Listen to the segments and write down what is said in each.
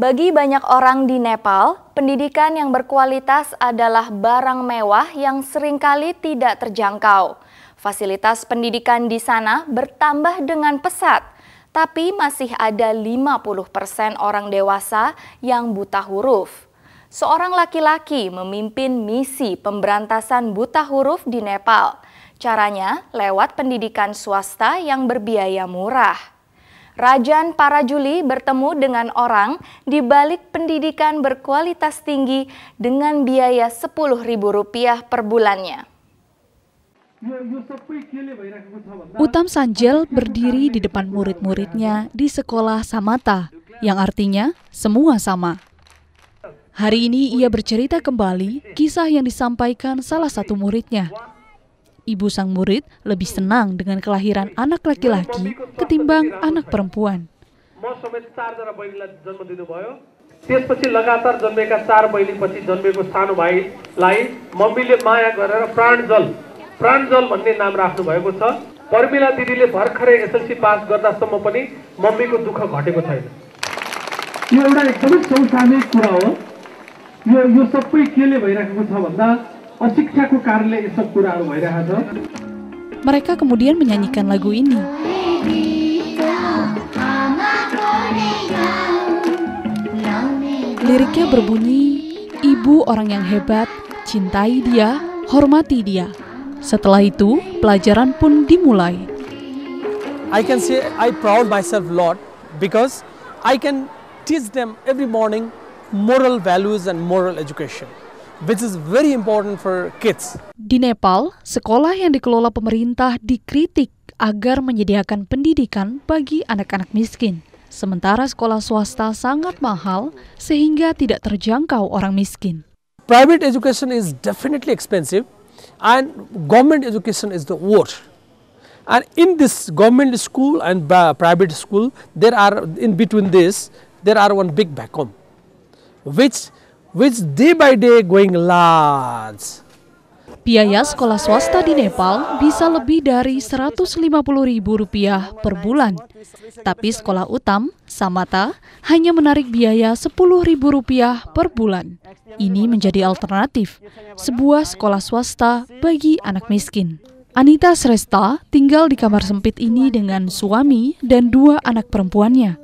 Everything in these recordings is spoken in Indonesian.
Bagi banyak orang di Nepal, pendidikan yang berkualitas adalah barang mewah yang seringkali tidak terjangkau. Fasilitas pendidikan di sana bertambah dengan pesat, tapi masih ada 50% orang dewasa yang buta huruf. Seorang laki-laki memimpin misi pemberantasan buta huruf di Nepal. Caranya lewat pendidikan swasta yang berbiaya murah. Rajan para Juli bertemu dengan orang di balik pendidikan berkualitas tinggi dengan biaya Rp10.000 per bulannya. Utam Sanjel berdiri di depan murid-muridnya di sekolah Samata, yang artinya semua sama. Hari ini ia bercerita kembali kisah yang disampaikan salah satu muridnya Ibu sang murid lebih senang dengan kelahiran anak laki-laki ketimbang anak perempuan. त्यसपछि लगातार जन्मेका चार बहिनीपछि जन्मेको सानो भाइलाई मम्मीले माया गरेर प्राणजल प्राणजल भन्ने नाम राख्नु भएको छ प्रमिला दिदीले भर्खरै एसएलसी पास गर्दासम्म पनि मम्मीको दुःख घटेको छैन यो एउटा एकदमै सौसामिक कुरा हो यो यो सबै केले भइरहेको छ भन्दा mereka kemudian menyanyikan lagu ini. Liriknya berbunyi, "Ibu orang yang hebat, cintai dia, hormati dia." Setelah itu, pelajaran pun dimulai. I can say I proud myself a lot because I can teach them every morning moral values and moral education which is very important for kids. Di Nepal, sekolah yang dikelola pemerintah dikritik agar menyediakan pendidikan bagi anak-anak miskin. Sementara sekolah swasta sangat mahal sehingga tidak terjangkau orang miskin. Private education is definitely expensive and government education is the worst. And in this government school and private school, there are in between this, there are one big vacuum, which which day by day going large. Biaya sekolah swasta di Nepal bisa lebih dari Rp150.000 per bulan. Tapi sekolah utam, Samata, hanya menarik biaya Rp10.000 per bulan. Ini menjadi alternatif, sebuah sekolah swasta bagi anak miskin. Anita Sresta tinggal di kamar sempit ini dengan suami dan dua anak perempuannya.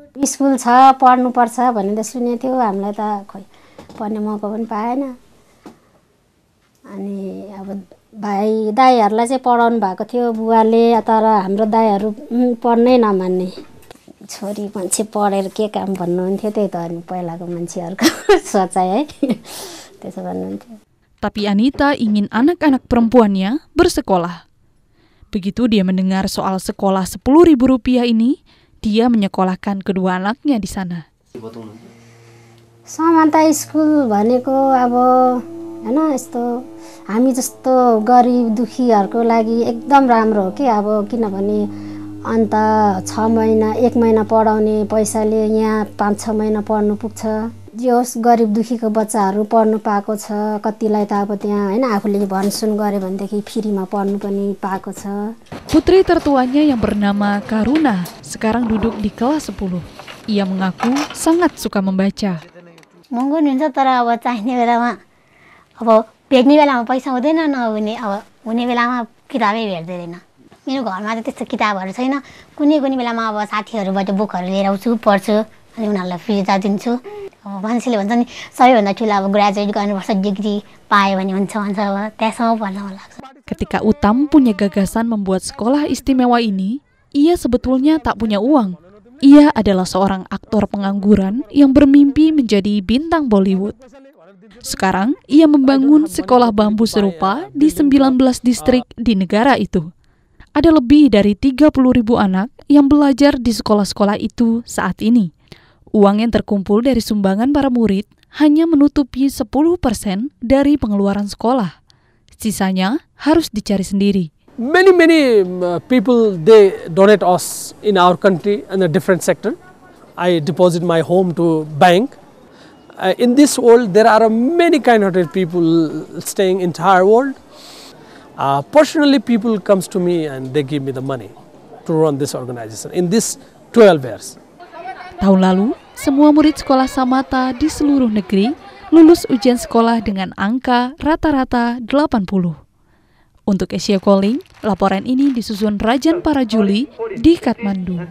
पर्ने मौका पनि पाएन अनि अब भाइ दाईहरूलाई चाहिँ पढाउनु भएको थियो बुवाले तर हाम्रो दाईहरू पढ्नै नमान्ने छोरी मान्छे पढेर के काम भन्नुहुन्थ्यो त्यही त अनि पहिलाको मान्छेहरूको सोचाइ है त्यसो भन्नुहुन्थ्यो Tapi Anita ingin anak-anak perempuannya bersekolah. Begitu dia mendengar soal sekolah sepuluh ribu rupiah ini, dia menyekolahkan kedua anaknya di sana. समानता स्कुल भनेको अब होइन यस्तो हामी जस्तो गरिब दुखीहरूको लागि एकदम राम्रो हो कि अब किनभने अन्त छ महिना एक महिना पढाउने पैसाले यहाँ पाँच छ महिना पढ्नु पुग्छ जे होस् गरिब दुखीको बच्चाहरू पढ्नु पाएको छ कतिलाई त अब त्यहाँ होइन आफूले भनसुन गऱ्यो भनेदेखि फ्रीमा पढ्नु पनि पाएको छ Putri tertuanya yang 10. महँगो नि हुन्छ तर अब चाहिने बेलामा अब भेट्ने बेलामा पैसा हुँदैन नहुने अब हुने बेलामा किताबै भेट्दैन मेरो घरमा त त्यस्तो किताबहरू छैन कुनै कुनै बेलामा अब साथीहरूबाट बुकहरू लिएर आउँछु पढ्छु अनि उनीहरूलाई फिर्ता दिन्छु अब मान्छेले भन्छ नि सबैभन्दा ठुलो अब ग्रेजुएट गर्नुपर्छ डिग्री पायो भने हुन्छ भन्छ अब त्यहाँसम्म पढ्न मन लाग्छ Ketika Utam punya gagasan membuat sekolah istimewa ini, ia sebetulnya tak punya uang ia adalah seorang aktor pengangguran yang bermimpi menjadi bintang Bollywood. Sekarang, ia membangun sekolah bambu serupa di 19 distrik di negara itu. Ada lebih dari 30 ribu anak yang belajar di sekolah-sekolah itu saat ini. Uang yang terkumpul dari sumbangan para murid hanya menutupi 10% persen dari pengeluaran sekolah. Sisanya harus dicari sendiri. many many um, uh, people they donate us in our country in a different sector. I deposit my home to bank. Uh, in this world there are many kind-hearted people staying entire world. Uh, personally people comes to me and they give me the money to run this organization in this 12 years. Tahun lalu, semua murid sekolah Samata di seluruh negeri lulus ujian sekolah dengan angka rata-rata 80. Untuk Asia Calling, laporan ini disusun Rajan Parajuli di Kathmandu.